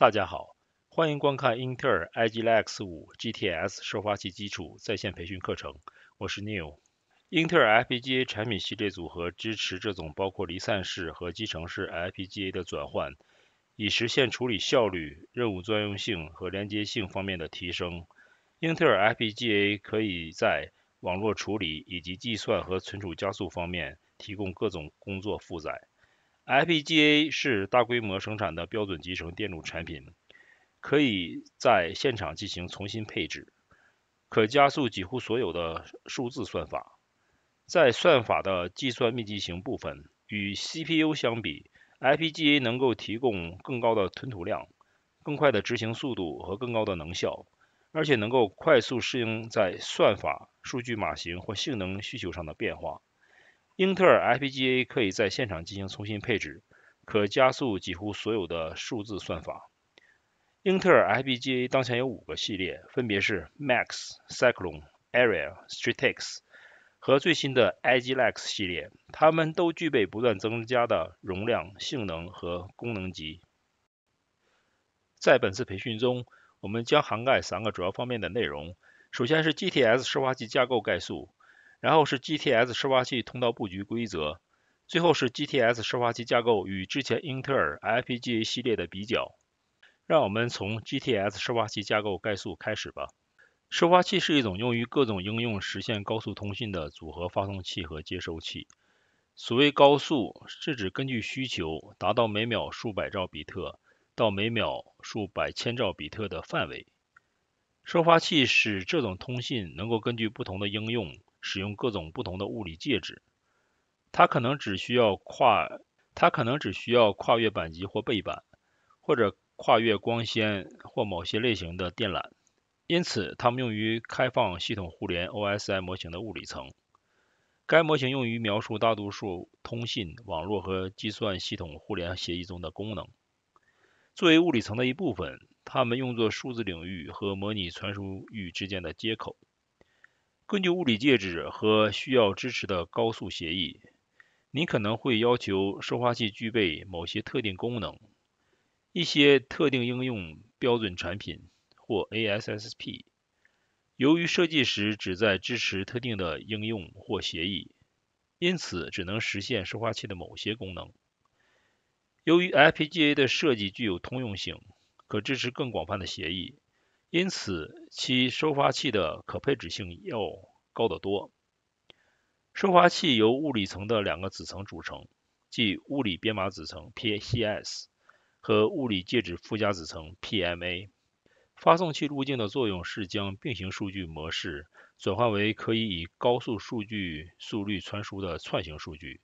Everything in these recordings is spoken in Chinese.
大家好，欢迎观看英特尔 i g l e x 五 GTS 收发器基础在线培训课程。我是 Neil。英特尔 FPGA 产品系列组合支持这种包括离散式和集成式 FPGA 的转换，以实现处理效率、任务专用性和连接性方面的提升。英特尔 FPGA 可以在网络处理以及计算和存储加速方面提供各种工作负载。IPGA 是大规模生产的标准集成电路产品，可以在现场进行重新配置，可加速几乎所有的数字算法。在算法的计算密集型部分，与 CPU 相比，IPGA 能够提供更高的吞吐量、更快的执行速度和更高的能效，而且能够快速适应在算法、数据码型或性能需求上的变化。英特尔 FPGA 可以在现场进行重新配置，可加速几乎所有的数字算法。英特尔 FPGA 当前有五个系列，分别是 Max、Cyclone、Area、Stratix 和最新的 i g l e x 系列，它们都具备不断增加的容量、性能和功能集。在本次培训中，我们将涵盖三个主要方面的内容：首先是 GTS 湿化器架构概述。然后是 GTS 收发器通道布局规则，最后是 GTS 收发器架构与之前英特尔 IPGA 系列的比较。让我们从 GTS 收发器架构概述开始吧。收发器是一种用于各种应用实现高速通信的组合发送器和接收器。所谓高速，是指根据需求达到每秒数百兆比特到每秒数百千兆比特的范围。收发器使这种通信能够根据不同的应用。使用各种不同的物理介质，它可能只需要跨它可能只需要跨越板级或背板，或者跨越光纤或某些类型的电缆。因此，它们用于开放系统互联 （OSI） 模型的物理层。该模型用于描述大多数通信网络和计算系统互联协议中的功能。作为物理层的一部分，它们用作数字领域和模拟传输域之间的接口。根据物理介质和需要支持的高速协议，你可能会要求收发器具备某些特定功能。一些特定应用标准产品或 ASSP，由于设计时旨在支持特定的应用或协议，因此只能实现收发器的某些功能。由于 IPGA 的设计具有通用性，可支持更广泛的协议。因此，其收发器的可配置性要高得多。收发器由物理层的两个子层组成，即物理编码子层 （PCS） 和物理介质附加子层 （PMA）。发送器路径的作用是将并行数据模式转换为可以以高速数据速率传输的串行数据。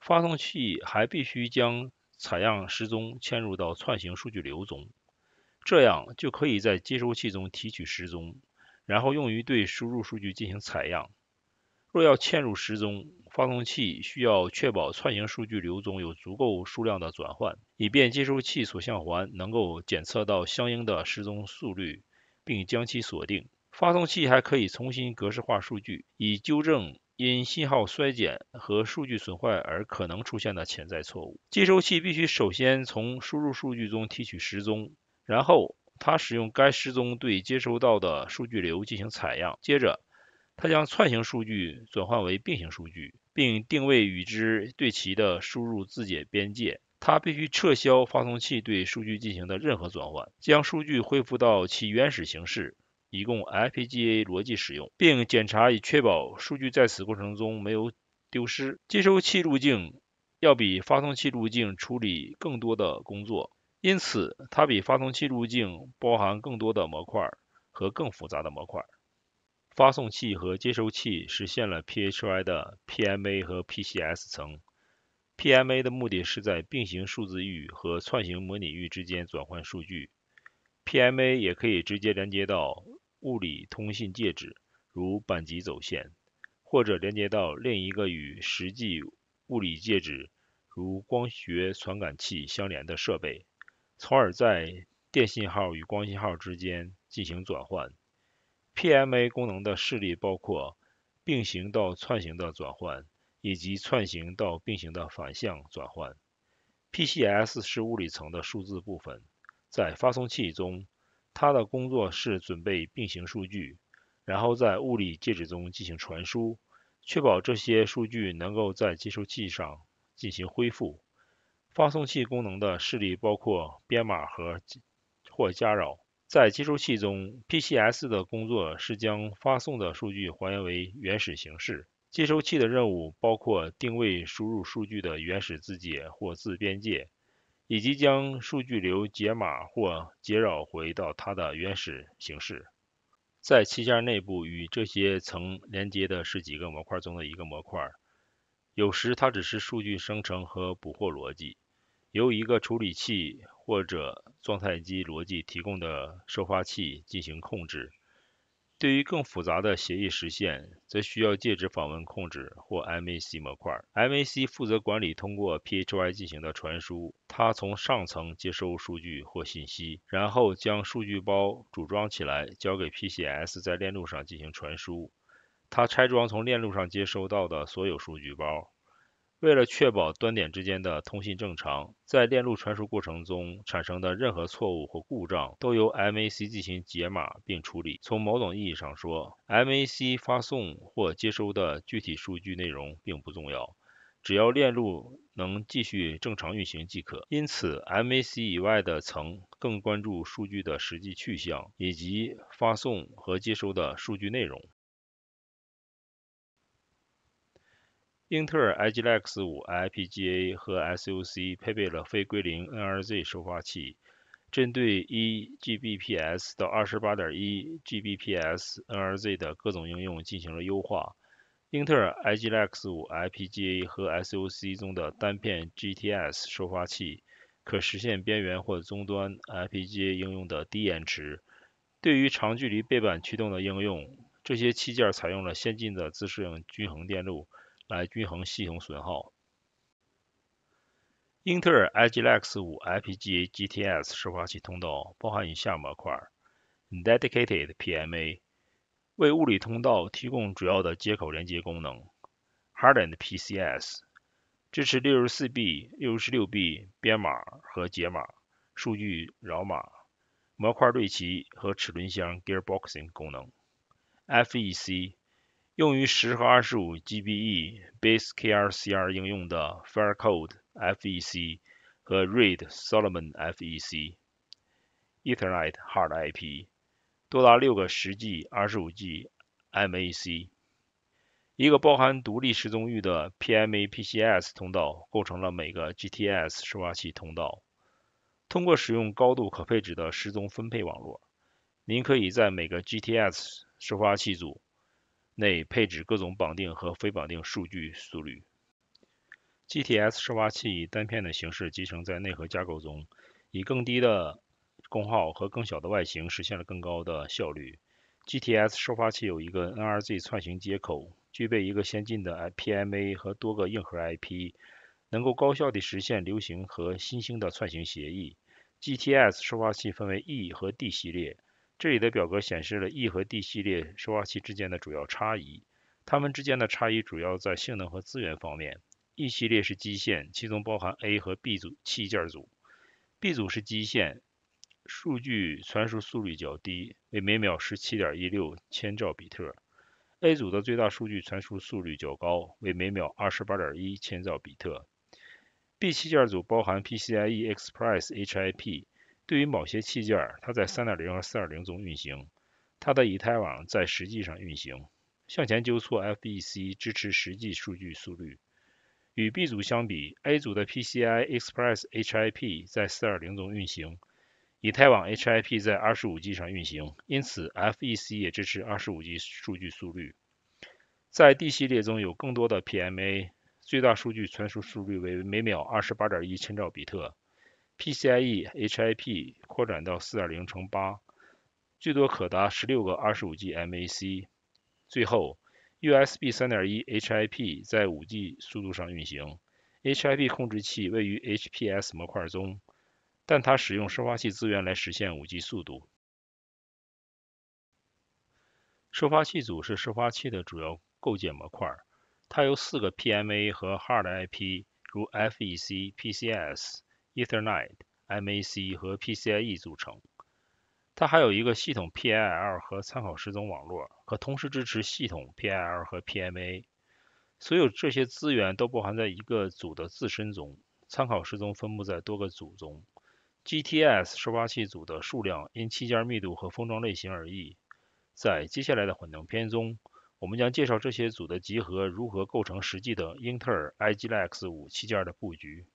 发送器还必须将采样时钟嵌入到串行数据流中。这样就可以在接收器中提取时钟，然后用于对输入数据进行采样。若要嵌入时钟，发送器需要确保串行数据流中有足够数量的转换，以便接收器所向环能够检测到相应的时钟速率，并将其锁定。发送器还可以重新格式化数据，以纠正因信号衰减和数据损坏而可能出现的潜在错误。接收器必须首先从输入数据中提取时钟。然后，它使用该时钟对接收到的数据流进行采样。接着，它将串行数据转换为并行数据，并定位与之对齐的输入字节边界。它必须撤销发送器对数据进行的任何转换，将数据恢复到其原始形式，以供 FPGA 逻辑使用，并检查以确保数据在此过程中没有丢失。接收器路径要比发送器路径处理更多的工作。因此，它比发送器路径包含更多的模块和更复杂的模块。发送器和接收器实现了 PHY 的 PMA 和 PCS 层。PMA 的目的是在并行数字域和串行模拟域之间转换数据。PMA 也可以直接连接到物理通信介质，如板级走线，或者连接到另一个与实际物理介质，如光学传感器相连的设备。从而在电信号与光信号之间进行转换。PMA 功能的示例包括并行到串行的转换，以及串行到并行的反向转换。PCS 是物理层的数字部分，在发送器中，它的工作是准备并行数据，然后在物理介质中进行传输，确保这些数据能够在接收器上进行恢复。发送器功能的示例包括编码和或加扰。在接收器中 p c s 的工作是将发送的数据还原为原始形式。接收器的任务包括定位输入数据的原始字节或字边界，以及将数据流解码或解扰回到它的原始形式。在器件内部与这些层连接的是几个模块中的一个模块，有时它只是数据生成和捕获逻辑。由一个处理器或者状态机逻辑提供的收发器进行控制。对于更复杂的协议实现，则需要介质访问控制或 MAC 模块。MAC 负责管理通过 PHY 进行的传输，它从上层接收数据或信息，然后将数据包组装起来，交给 PCS 在链路上进行传输。它拆装从链路上接收到的所有数据包。为了确保端点之间的通信正常，在链路传输过程中产生的任何错误或故障，都由 MAC 进行解码并处理。从某种意义上说，MAC 发送或接收的具体数据内容并不重要，只要链路能继续正常运行即可。因此，MAC 以外的层更关注数据的实际去向以及发送和接收的数据内容。英特尔 iGlex 五 IPGA 和 SOC 配备了非归零 NRZ 收发器，针对1 Gbps 到28.1 Gbps NRZ 的各种应用进行了优化。英特尔 iGlex 五 IPGA 和 SOC 中的单片 GTS 收发器可实现边缘或终端 IPGA 应用的低延迟。对于长距离背板驱动的应用，这些器件采用了先进的自适应均衡电路。来均衡系统损耗。英特尔 i g l e x 五 IPGA GTS 时化器通道包含以下模块：dedicated PMA，为物理通道提供主要的接口连接功能；hardened PCS，支持六十四 b、六十六 b 编码和解码、数据扰码、模块对齐和齿轮箱 （gearboxing） 功能；FEC。用于10和25 GbE Base K R C R 应用的 Farecode FEC 和 Reed Solomon FEC Ethernet Hard IP，多达六个10 G、25 G MAC，一个包含独立时钟域的 PMAPCS 通道构成了每个 GTS 收发器通道。通过使用高度可配置的时钟分配网络，您可以在每个 GTS 收发器组。内配置各种绑定和非绑定数据速率。GTS 收发器以单片的形式集成在内核架构中，以更低的功耗和更小的外形实现了更高的效率。GTS 收发器有一个 NRZ 串行接口，具备一个先进的 PMA 和多个硬核 IP，能够高效地实现流行和新兴的串行协议。GTS 收发器分为 E 和 D 系列。这里的表格显示了 E 和 D 系列收发器之间的主要差异。它们之间的差异主要在性能和资源方面。E 系列是基线，其中包含 A 和 B 组器件组。B 组是基线，数据传输速率较低，为每秒17.16千兆比特。A 组的最大数据传输速率较高，为每秒28.1千兆比特。B 器件组包含 PCIe Express HIP。对于某些器件，它在3.0和4.0中运行，它的以太网在实际上运行，向前纠错 f b c 支持实际数据速率。与 B 组相比，A 组的 PCI Express HIP 在4.0中运行，以太网 HIP 在 25G 上运行，因此 FEC 也支持 25G 数据速率。在 D 系列中有更多的 PMA，最大数据传输速率为每秒28.1千兆比特。PCIe HIP 扩展到4 0乘8最多可达16个 25G MAC。最后，USB 3.1 HIP 在 5G 速度上运行。HIP 控制器位于 HPS 模块中，但它使用收发器资源来实现 5G 速度。收发器组是收发器的主要构建模块，它由四个 PMA 和 Hard IP，如 FEC、PCS。Ethernet、MAC 和 PCIe 组成。它还有一个系统 p i l 和参考时钟网络，可同时支持系统 p i l 和 PMA。所有这些资源都包含在一个组的自身中，参考时钟分布在多个组中。GTS 收发器组的数量因器件密度和封装类型而异。在接下来的混动篇中，我们将介绍这些组的集合如何构成实际的英特尔 i g l x 五器件的布局。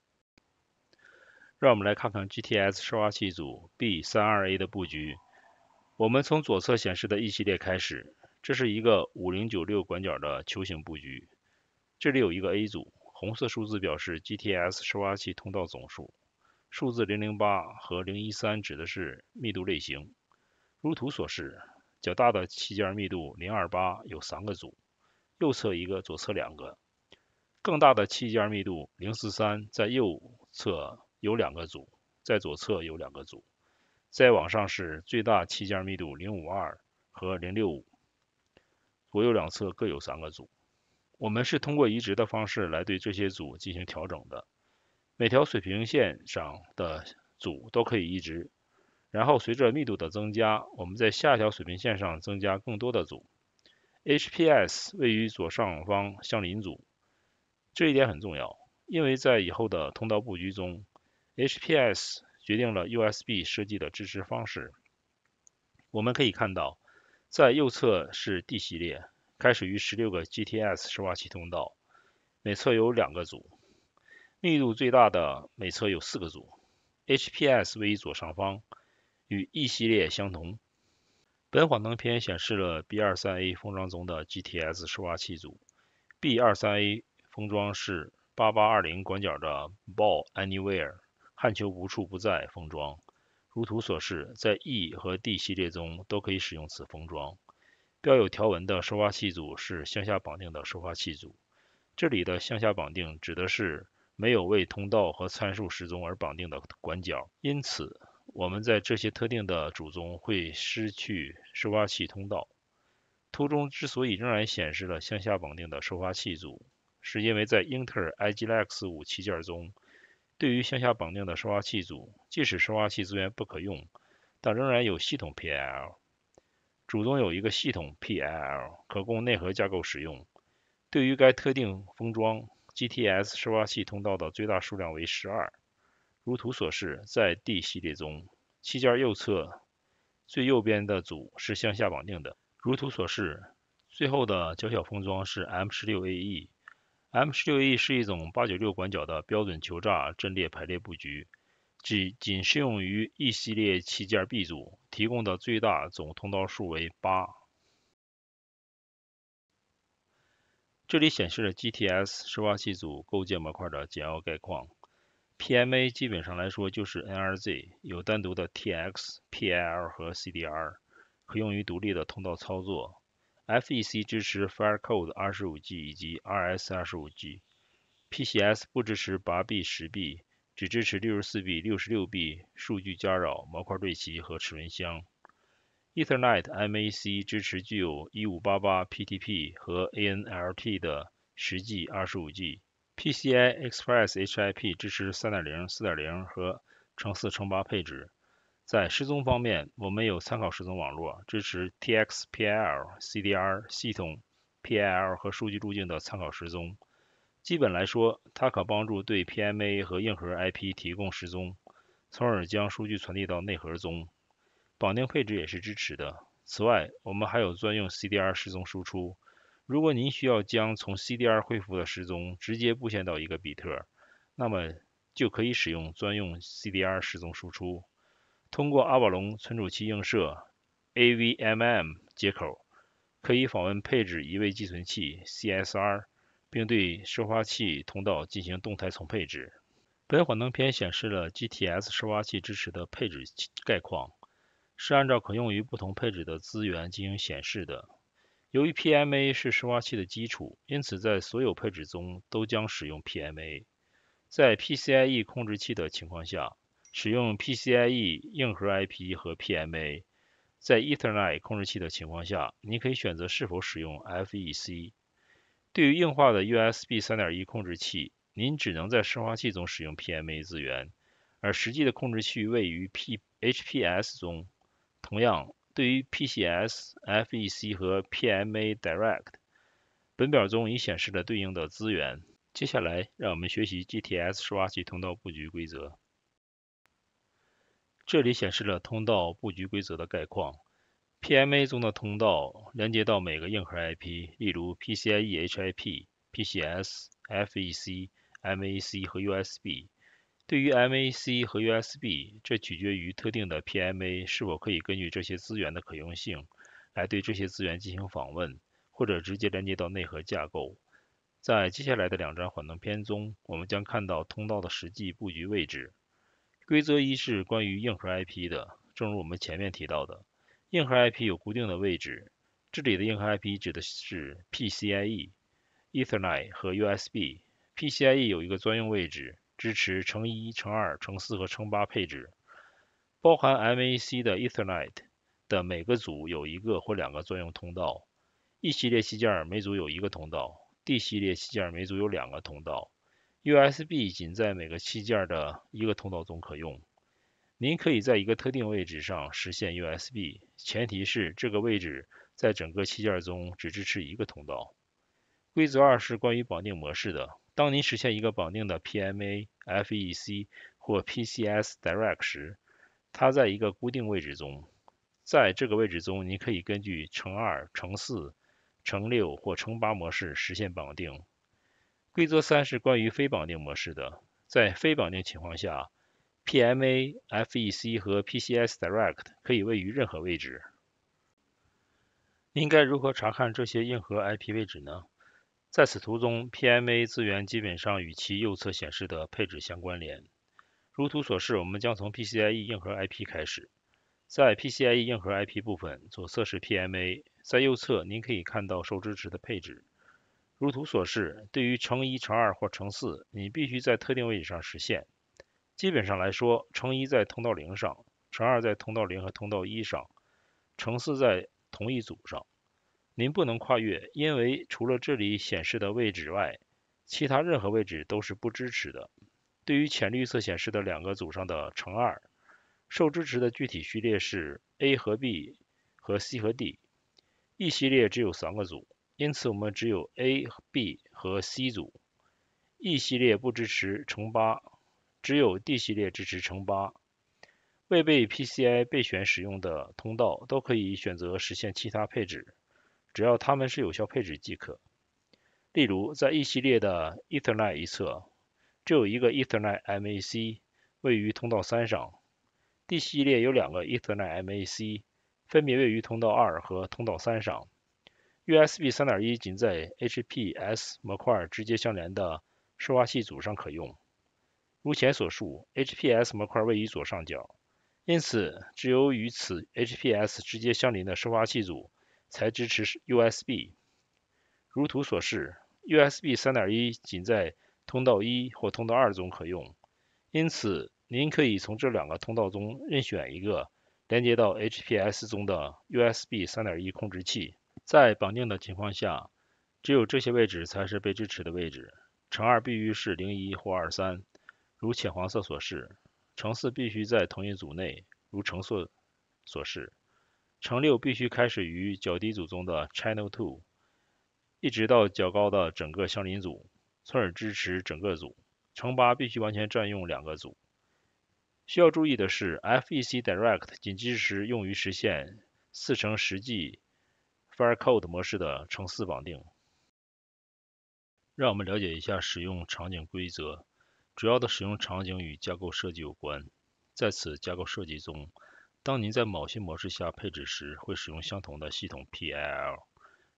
让我们来看看 GTS 收发器组 B32A 的布局。我们从左侧显示的一系列开始，这是一个5096管角的球形布局。这里有一个 A 组，红色数字表示 GTS 收发器通道总数。数字008和013指的是密度类型。如图所示，较大的器件密度028有三个组，右侧一个，左侧两个。更大的器件密度043在右侧。有两个组，在左侧有两个组，再往上是最大器件密度零五二和零六五，左右两侧各有三个组。我们是通过移植的方式来对这些组进行调整的，每条水平线上的组都可以移植。然后随着密度的增加，我们在下条水平线上增加更多的组。HPS 位于左上方相邻组，这一点很重要，因为在以后的通道布局中。HPS 决定了 USB 设计的支持方式。我们可以看到，在右侧是 D 系列，开始于十六个 GTS 收发器通道，每侧有两个组，密度最大的每侧有四个组。HPS 位于左上方，与 E 系列相同。本幻灯片显示了 B23A 封装中的 GTS 收发器组。B23A 封装是8820管角的 Ball Anywhere。探球无处不在，封装。如图所示，在 E 和 D 系列中都可以使用此封装。标有条纹的收发器组是向下绑定的收发器组。这里的向下绑定指的是没有为通道和参数时钟而绑定的管脚，因此我们在这些特定的组中会失去收发器通道。图中之所以仍然显示了向下绑定的收发器组，是因为在英特尔 iGEX 五器件中。对于向下绑定的收发器组，即使收发器资源不可用，但仍然有系统 PLL。主中有一个系统 PLL，可供内核架构使用。对于该特定封装，GTS 收发器通道的最大数量为十二。如图所示，在 D 系列中，器件右侧最右边的组是向下绑定的。如图所示，最后的较小封装是 M16AE。M16E 是一种八九六管脚的标准球栅阵列排列布局，只仅适用于 E 系列器件 B 组，提供的最大总通道数为八。这里显示了 GTS 收发器组构建模块的简要概况。PMA 基本上来说就是 NRZ，有单独的 TX、PL 和 CDR，可用于独立的通道操作。FEC 支持 FireCode 25G 以及 RS 25G，PCS 不支持 8b 10b，只支持 64b 66b 数据加扰、模块对齐和齿轮箱。Ethernet MAC 支持具有1588、PTP 和 ANLP 的 10G、25G。PCI Express h i p 支持3.0、4.0和乘4乘8配置。在失踪方面，我们有参考失踪网络支持 TXPL CDR 系统 PL 和数据路径的参考失踪。基本来说，它可帮助对 PMA 和硬核 IP 提供失踪，从而将数据传递到内核中。绑定配置也是支持的。此外，我们还有专用 CDR 失踪输出。如果您需要将从 CDR 恢复的失踪直接布线到一个比特，那么就可以使用专用 CDR 失踪输出。通过阿瓦隆存储器映射 （AVMM） 接口，可以访问配置移位寄存器 （CSR），并对收发器通道进行动态重配置。本幻灯片显示了 GTS 收发器支持的配置概况，是按照可用于不同配置的资源进行显示的。由于 PMA 是收发器的基础，因此在所有配置中都将使用 PMA。在 PCIe 控制器的情况下，使用 PCIe 硬核 IP 和 PMA，在 Ethernet 控制器的情况下，您可以选择是否使用 FEC。对于硬化的 USB 3.1控制器，您只能在生化器中使用 PMA 资源，而实际的控制器位于 PHPS 中。同样，对于 PCS、FEC 和 PMA Direct，本表中已显示了对应的资源。接下来，让我们学习 GTS 升化器通道布局规则。这里显示了通道布局规则的概况。PMA 中的通道连接到每个硬核 IP，例如 PCIe HIP、PCS、FEC、MAC 和 USB。对于 MAC 和 USB，这取决于特定的 PMA 是否可以根据这些资源的可用性来对这些资源进行访问，或者直接连接到内核架构。在接下来的两张缓动片中，我们将看到通道的实际布局位置。规则一是关于硬核 IP 的。正如我们前面提到的，硬核 IP 有固定的位置。这里的硬核 IP 指的是 PCIe、Ethernet 和 USB。PCIe 有一个专用位置，支持乘一、乘二、乘四和乘八配置。包含 MAC 的 Ethernet 的每个组有一个或两个专用通道。E 系列器件每组有一个通道，D 系列器件每组有两个通道。USB 仅在每个器件的一个通道中可用。您可以在一个特定位置上实现 USB，前提是这个位置在整个器件中只支持一个通道。规则二是关于绑定模式的。当您实现一个绑定的 PMA、FEC 或 PCS Direct 时，它在一个固定位置中。在这个位置中，您可以根据乘二、乘四、乘六或乘八模式实现绑定。规则三是关于非绑定模式的。在非绑定情况下，PMA、FEC 和 PCS Direct 可以位于任何位置。应该如何查看这些硬核 IP 位置呢？在此图中，PMA 资源基本上与其右侧显示的配置相关联。如图所示，我们将从 PCIe 硬核 IP 开始。在 PCIe 硬核 IP 部分，左侧是 PMA，在右侧您可以看到受支持的配置。如图所示，对于乘一、乘二或乘四，你必须在特定位置上实现。基本上来说，乘一在通道零上，乘二在通道零和通道一上，乘四在同一组上。您不能跨越，因为除了这里显示的位置外，其他任何位置都是不支持的。对于浅绿色显示的两个组上的乘二，受支持的具体序列是 A 和 B 和 C 和 D。E 系列只有三个组。因此，我们只有 A、B 和 C 组，E 系列不支持乘八，只有 D 系列支持乘八。未被 PCI 备选使用的通道，都可以选择实现其他配置，只要它们是有效配置即可。例如，在 E 系列的 Ethernet 一侧，只有一个 Ethernet MAC 位于通道三上；D 系列有两个 Ethernet MAC，分别位于通道二和通道三上。USB 3.1仅在 HPS 模块直接相连的收发器组上可用。如前所述，HPS 模块位于左上角，因此只有与此 HPS 直接相邻的收发器组才支持 USB。如图所示，USB 3.1仅在通道一或通道二中可用，因此您可以从这两个通道中任选一个连接到 HPS 中的 USB 3.1控制器。在绑定的情况下，只有这些位置才是被支持的位置。乘二必须是零一或二三，如浅黄色所示。乘四必须在同一组内，如橙色所示。乘六必须开始于较低组中的 channel two，一直到较高的整个相邻组，从而支持整个组。乘八必须完全占用两个组。需要注意的是，FEC Direct 仅支持用于实现四乘十 G。Barcode 模式的成四绑定。让我们了解一下使用场景规则。主要的使用场景与架构设计有关。在此架构设计中，当您在某些模式下配置时，会使用相同的系统 PIL。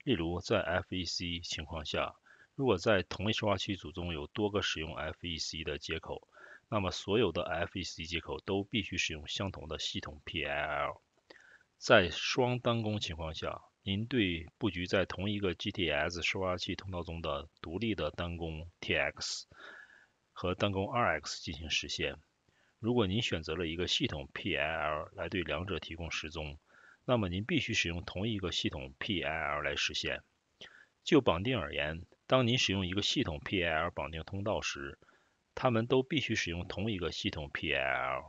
例如，在 FEC 情况下，如果在同一时化器组中有多个使用 FEC 的接口，那么所有的 FEC 接口都必须使用相同的系统 PIL。在双单工情况下，您对布局在同一个 GTS 收发器通道中的独立的单工 TX 和单工 RX 进行实现。如果您选择了一个系统 p i l 来对两者提供时钟，那么您必须使用同一个系统 p i l 来实现。就绑定而言，当您使用一个系统 PLL 绑定通道时，它们都必须使用同一个系统 p i l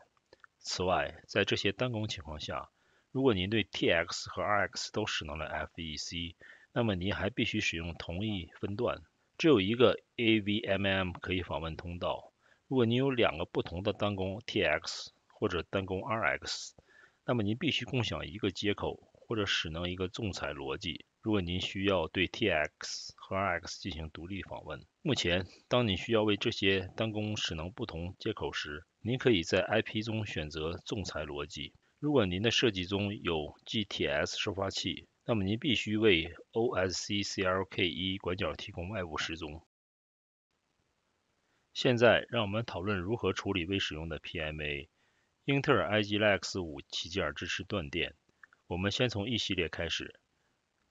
此外，在这些单工情况下，如果您对 TX 和 RX 都使能了 FEC，那么您还必须使用同一分段，只有一个 AVMM 可以访问通道。如果您有两个不同的单工 TX 或者单工 RX，那么您必须共享一个接口或者使能一个仲裁逻辑。如果您需要对 TX 和 RX 进行独立访问，目前，当你需要为这些单工使能不同接口时，您可以在 IP 中选择仲裁逻辑。如果您的设计中有 GTS 收发器，那么您必须为 OSCCLK1 管脚提供外部时钟。现在，让我们讨论如何处理未使用的 PMA。英特尔 i g e x 5器件支持断电。我们先从 E 系列开始。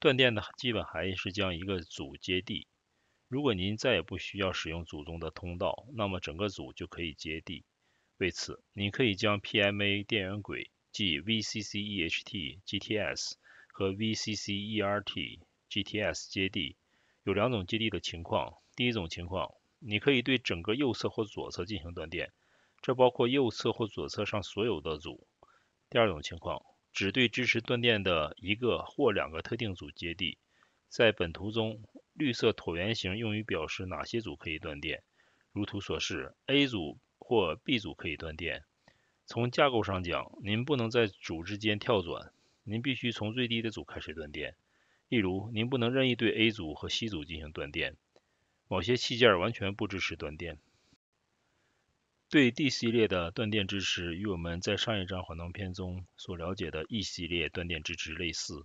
断电的基本含义是将一个组接地。如果您再也不需要使用组中的通道，那么整个组就可以接地。为此，您可以将 PMA 电源轨。即 VCCEH-T GTS 和 VCCERT GTS 接地，有两种接地的情况。第一种情况，你可以对整个右侧或左侧进行断电，这包括右侧或左侧上所有的组。第二种情况，只对支持断电的一个或两个特定组接地。在本图中，绿色椭圆形用于表示哪些组可以断电。如图所示，A 组或 B 组可以断电。从架构上讲，您不能在组之间跳转，您必须从最低的组开始断电。例如，您不能任意对 A 组和 C 组进行断电。某些器件完全不支持断电。对 D 系列的断电支持与我们在上一张幻灯片中所了解的 E 系列断电支持类似。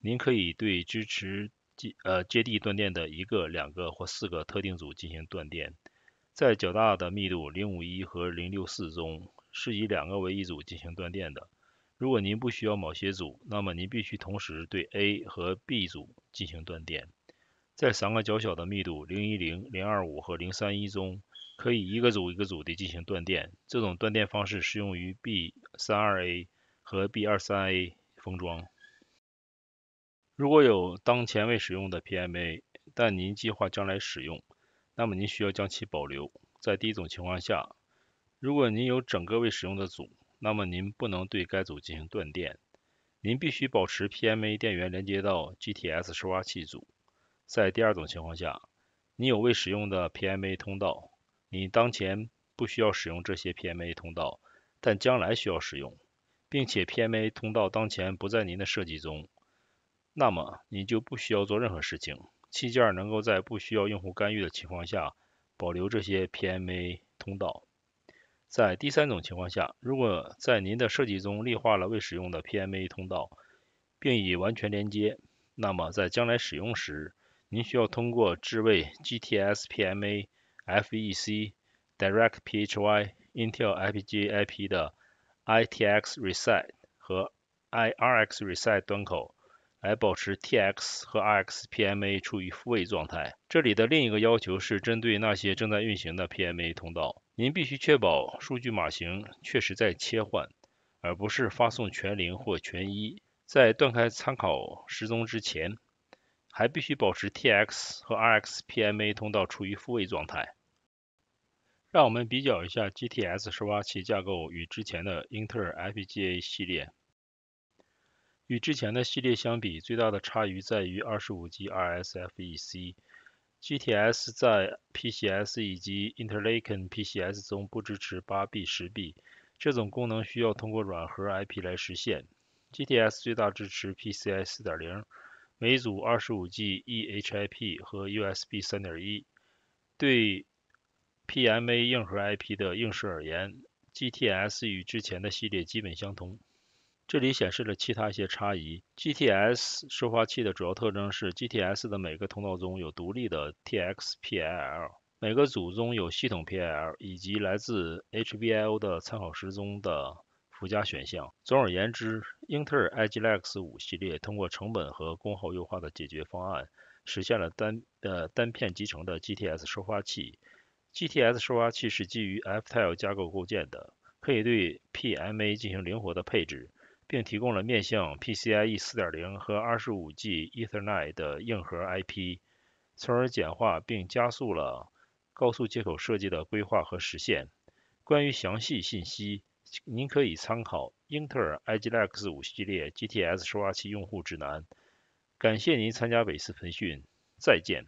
您可以对支持接呃接地断电的一个、两个或四个特定组进行断电。在较大的密度051和064中。是以两个为一组进行断电的。如果您不需要某些组，那么您必须同时对 A 和 B 组进行断电。在三个较小的密度010、025和031中，可以一个组一个组地进行断电。这种断电方式适用于 B32A 和 B23A 封装。如果有当前未使用的 PMA，但您计划将来使用，那么您需要将其保留。在第一种情况下，如果您有整个未使用的组，那么您不能对该组进行断电，您必须保持 PMA 电源连接到 GTS 收发器组。在第二种情况下，你有未使用的 PMA 通道，你当前不需要使用这些 PMA 通道，但将来需要使用，并且 PMA 通道当前不在您的设计中，那么你就不需要做任何事情，器件能够在不需要用户干预的情况下保留这些 PMA 通道。在第三种情况下，如果在您的设计中立化了未使用的 PMA 通道，并已完全连接，那么在将来使用时，您需要通过置位 GTS PMA FEC Direct PHY Intel IPG IP 的 ITX reset 和 IRX reset 端口来保持 TX 和 RX PMA 处于复位状态。这里的另一个要求是针对那些正在运行的 PMA 通道。您必须确保数据码型确实在切换，而不是发送全零或全一。在断开参考时钟之前，还必须保持 TX 和 RX PMA 通道处于复位状态。让我们比较一下 GTS 收发器架构与之前的英特尔 f p g a 系列。与之前的系列相比，最大的差异在于 25G RSFEC。GTS 在 PCS 以及 Interlaken PCS 中不支持 8b/10b，这种功能需要通过软核 IP 来实现。GTS 最大支持 p c s 4.0，每组 25G eHIP 和 USB 3.1。对 PMA 硬核 IP 的硬视而言，GTS 与之前的系列基本相同。这里显示了其他一些差异。GTS 收发器的主要特征是：GTS 的每个通道中有独立的 TX PLL，每个组中有系统 PLL，以及来自 HBIO 的参考时钟的附加选项。总而言之，英特尔 iGLEX 五系列通过成本和功耗优化的解决方案，实现了单呃单片集成的 GTS 收发器。GTS 收发器是基于 f t e l 架构构建的，可以对 PMA 进行灵活的配置。并提供了面向 PCIe 4.0和 25G Ethernet 的硬核 IP，从而简化并加速了高速接口设计的规划和实现。关于详细信息，您可以参考英特尔 iGx5 系列 GTS 收发器用户指南。感谢您参加本次培训，再见。